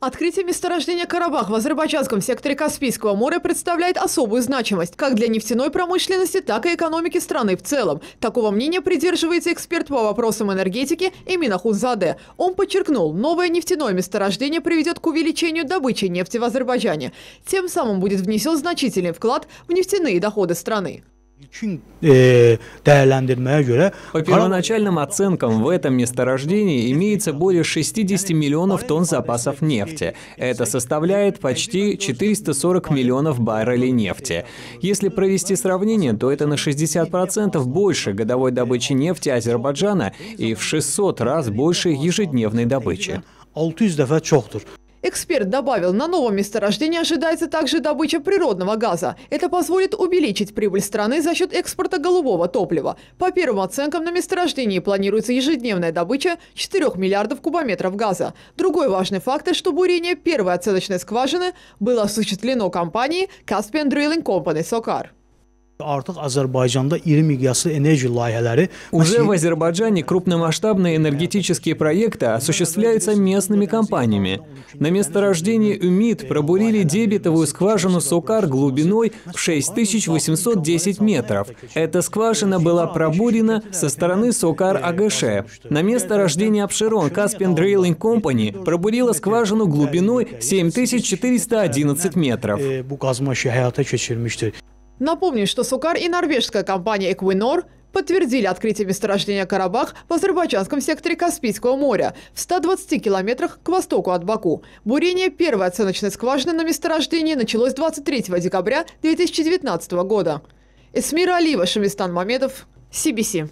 Открытие месторождения «Карабах» в азербайджанском секторе Каспийского моря представляет особую значимость как для нефтяной промышленности, так и экономики страны в целом. Такого мнения придерживается эксперт по вопросам энергетики Эмина Хунзаде. Он подчеркнул, новое нефтяное месторождение приведет к увеличению добычи нефти в Азербайджане. Тем самым будет внесен значительный вклад в нефтяные доходы страны. E, По первоначальным оценкам в этом месторождении имеется более 60 миллионов тонн запасов нефти. Это составляет почти 440 миллионов баррелей нефти. Если провести сравнение, то это на 60% больше годовой добычи нефти Азербайджана и в 600 раз больше ежедневной добычи. Эксперт добавил, на новом месторождении ожидается также добыча природного газа. Это позволит увеличить прибыль страны за счет экспорта голубого топлива. По первым оценкам, на месторождении планируется ежедневная добыча 4 миллиардов кубометров газа. Другой важный факт – что бурение первой оценочной скважины было осуществлено компанией Caspian Drilling Company «Сокар». Artıq Azərbaycanda iri miqyaslı enerji layihələri Уже в Азербайджане крупномасштабные энергетические проекты осуществляются местными компаниями. На месторождении УМИД пробурили дебетовую скважину Сокар глубиной в 6810 метров. Эта скважина была пробурена со стороны Сокар АГШ. На месторождении Обширон Каспин Дрейлинг Компани пробурила скважину глубиной 7411 метров. Э, Напомню, что Сукар и норвежская компания Equinor подтвердили открытие месторождения Карабах в азербайджанском секторе Каспийского моря в 120 километрах к востоку от Баку. Бурение первой оценочной скважины на месторождении началось 23 декабря 2019 года. Эсмира Алиева, Шамистан Мамедов, CBC.